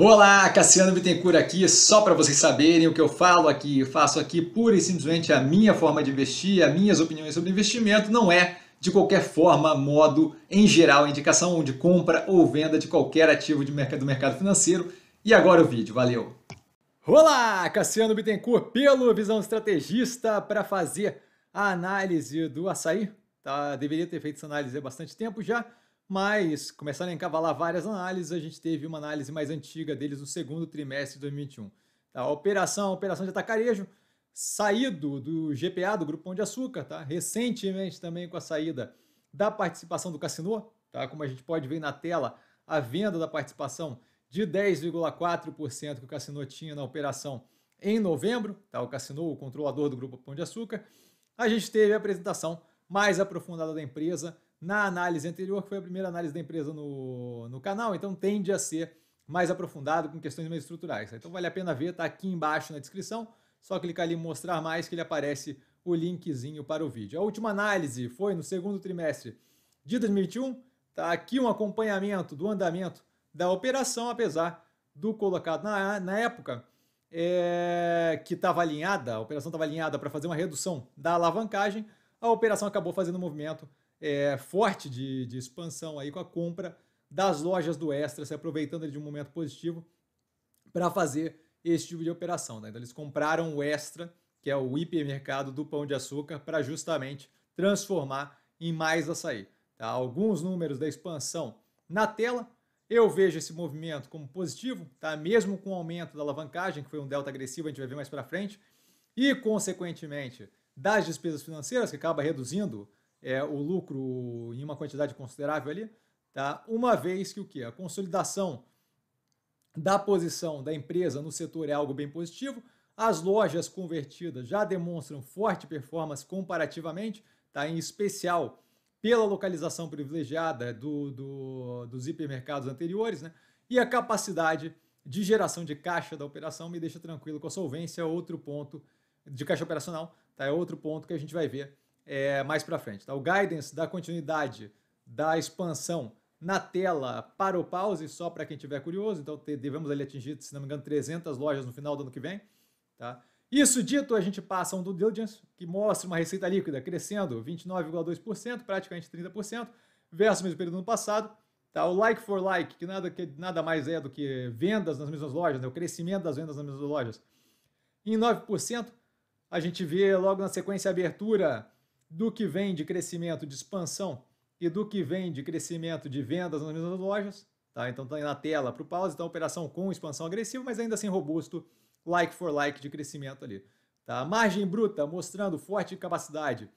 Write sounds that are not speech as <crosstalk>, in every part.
Olá, Cassiano Bittencourt aqui, só para vocês saberem o que eu falo aqui, eu faço aqui pura e simplesmente a minha forma de investir, as minhas opiniões sobre investimento, não é de qualquer forma, modo, em geral, indicação de compra ou venda de qualquer ativo de mercado, do mercado financeiro. E agora o vídeo, valeu! Olá, Cassiano Bittencourt pelo Visão Estrategista para fazer a análise do açaí. Tá, deveria ter feito essa análise há bastante tempo já, mas, começaram a encavalar várias análises, a gente teve uma análise mais antiga deles no segundo trimestre de 2021. Tá? A operação, a operação de atacarejo, saído do GPA, do Grupão de Açúcar, tá? recentemente também com a saída da participação do Cassino, tá? como a gente pode ver na tela, a venda da participação de 10,4% que o Cassino tinha na operação em novembro, tá? o Cassino, o controlador do Grupo Pão de Açúcar, a gente teve a apresentação mais aprofundada da empresa, na análise anterior, que foi a primeira análise da empresa no, no canal, então tende a ser mais aprofundado com questões mais estruturais. Tá? Então vale a pena ver, está aqui embaixo na descrição, só clicar ali em mostrar mais que ele aparece o linkzinho para o vídeo. A última análise foi no segundo trimestre de 2021, está aqui um acompanhamento do andamento da operação, apesar do colocado na, na época, é, que estava alinhada, a operação estava alinhada para fazer uma redução da alavancagem, a operação acabou fazendo um movimento é, forte de, de, expansão aí com a compra das lojas do Extra, se aproveitando de um momento positivo para fazer esse tipo de operação. Né? Então eles compraram o Extra, que é o hipermercado do Pão de Açúcar, para justamente transformar em mais açaí. Tá? Alguns números da expansão na tela. Eu vejo esse movimento como positivo, tá? mesmo com o aumento da alavancagem, que foi um delta agressivo, a gente vai ver mais para frente, e, consequentemente, das despesas financeiras, que acaba reduzindo é, o lucro em uma quantidade considerável ali, tá? uma vez que o que? A consolidação da posição da empresa no setor é algo bem positivo, as lojas convertidas já demonstram forte performance comparativamente, tá? em especial pela localização privilegiada do, do, dos hipermercados anteriores, né? e a capacidade de geração de caixa da operação me deixa tranquilo com a solvência, é outro ponto de caixa operacional, tá? É outro ponto que a gente vai ver é, mais para frente. Tá? O guidance da continuidade da expansão na tela para o pause, só para quem tiver curioso. Então, te, devemos ali atingir, se não me engano, 300 lojas no final do ano que vem. Tá? Isso dito, a gente passa um do diligence que mostra uma receita líquida crescendo 29,2%, praticamente 30%, versus o mesmo período do ano passado. Tá? O like for like, que nada, que nada mais é do que vendas nas mesmas lojas, né? o crescimento das vendas nas mesmas lojas, em 9%. A gente vê logo na sequência a abertura do que vem de crescimento de expansão e do que vem de crescimento de vendas nas mesmas lojas. Tá? Então está aí na tela para o pause, então operação com expansão agressiva, mas ainda assim robusto, like for like de crescimento ali. Tá? Margem bruta mostrando forte capacidade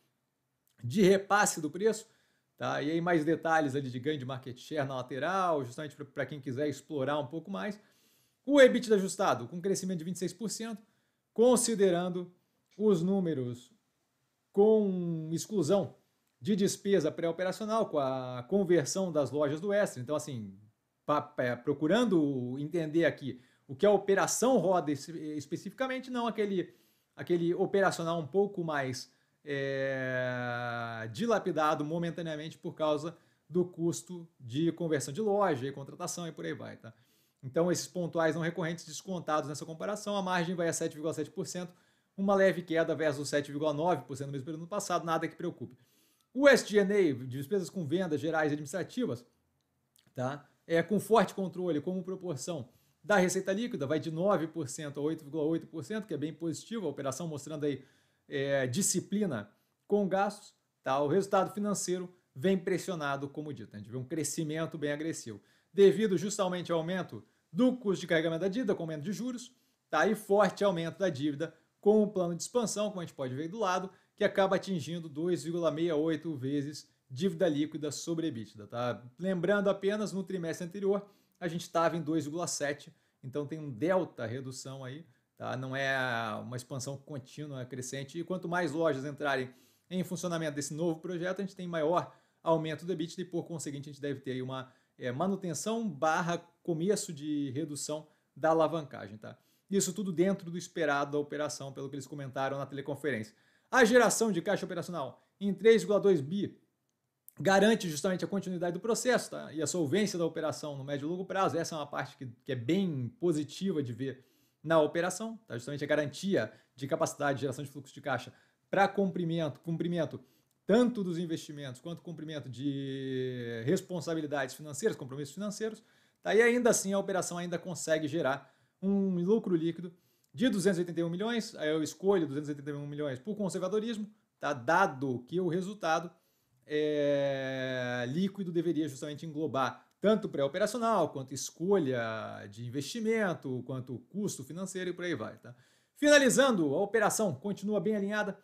de repasse do preço. Tá? E aí mais detalhes ali de ganho de market share na lateral, justamente para quem quiser explorar um pouco mais. O EBITDA ajustado com crescimento de 26%, considerando os números com exclusão de despesa pré-operacional com a conversão das lojas do Extra. Então, assim, é, procurando entender aqui o que a operação roda especificamente, não aquele, aquele operacional um pouco mais é, dilapidado momentaneamente por causa do custo de conversão de loja e contratação e por aí vai, tá? Então, esses pontuais não recorrentes descontados nessa comparação, a margem vai a 7,7%, uma leve queda versus 7,9% no mesmo período do passado, nada que preocupe. O SG&A, despesas com vendas gerais e administrativas, tá? é, com forte controle como proporção da receita líquida, vai de 9% a 8,8%, que é bem positivo, a operação mostrando aí é, disciplina com gastos. Tá? O resultado financeiro vem pressionado, como dito, né? a gente vê um crescimento bem agressivo, devido justamente ao aumento do custo de carregamento da dívida, com aumento de juros, tá? e forte aumento da dívida com o plano de expansão, como a gente pode ver do lado, que acaba atingindo 2,68 vezes dívida líquida sobre EBITDA. Tá? Lembrando apenas, no trimestre anterior, a gente estava em 2,7, então tem um delta redução aí, tá? não é uma expansão contínua, é crescente, e quanto mais lojas entrarem em funcionamento desse novo projeto, a gente tem maior aumento do EBITDA e, por conseguinte, a gente deve ter aí uma é, manutenção barra começo de redução da alavancagem. Tá? Isso tudo dentro do esperado da operação, pelo que eles comentaram na teleconferência. A geração de caixa operacional em 3,2 bi garante justamente a continuidade do processo tá? e a solvência da operação no médio e longo prazo. Essa é uma parte que, que é bem positiva de ver na operação, tá? justamente a garantia de capacidade de geração de fluxo de caixa para cumprimento, cumprimento tanto dos investimentos quanto cumprimento de responsabilidades financeiras, compromissos financeiros. Tá? E ainda assim a operação ainda consegue gerar um lucro líquido de 281 milhões, aí eu escolho 281 milhões por conservadorismo, tá dado que o resultado é, líquido deveria justamente englobar tanto pré-operacional, quanto escolha de investimento, quanto custo financeiro e por aí vai. Tá? Finalizando, a operação continua bem alinhada,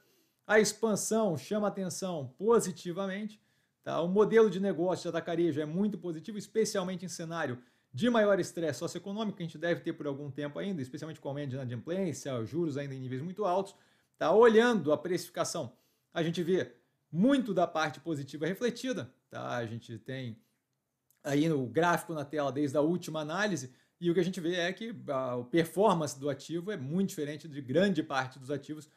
a expansão chama atenção positivamente, tá? o modelo de negócio da Atacarejo é muito positivo, especialmente em cenário de maior estresse socioeconômico que a gente deve ter por algum tempo ainda, especialmente com o aumento de inadimplência, juros ainda em níveis muito altos, tá? olhando a precificação, a gente vê muito da parte positiva refletida. Tá? A gente tem aí o gráfico na tela desde a última análise, e o que a gente vê é que a performance do ativo é muito diferente de grande parte dos ativos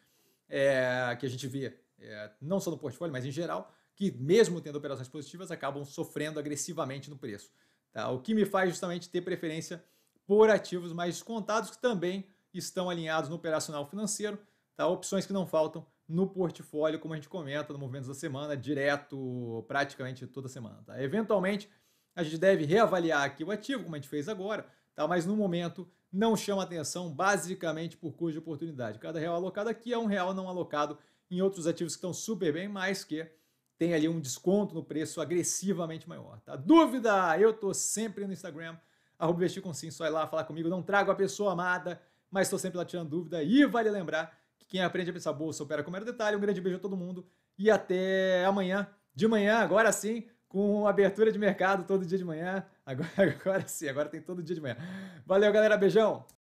é, que a gente vê, é, não só no portfólio, mas em geral, que mesmo tendo operações positivas, acabam sofrendo agressivamente no preço. Tá? O que me faz justamente ter preferência por ativos mais descontados, que também estão alinhados no operacional financeiro, tá? opções que não faltam no portfólio, como a gente comenta no movimento da Semana, direto, praticamente toda semana. Tá? Eventualmente, a gente deve reavaliar aqui o ativo, como a gente fez agora, tá? mas no momento não chama atenção, basicamente por custo de oportunidade. Cada real alocado aqui é um real não alocado em outros ativos que estão super bem, mais que tem ali um desconto no preço agressivamente maior, tá? Dúvida? Eu tô sempre no Instagram, arroba investir com sim, só ir lá falar comigo, não trago a pessoa amada, mas estou sempre lá tirando dúvida e vale lembrar que quem aprende a pensar bolsa opera com mero detalhe. Um grande beijo a todo mundo e até amanhã, de manhã, agora sim, com abertura de mercado todo dia de manhã. Agora, <laughs> agora sim, agora tem todo dia de manhã. Valeu, galera, beijão!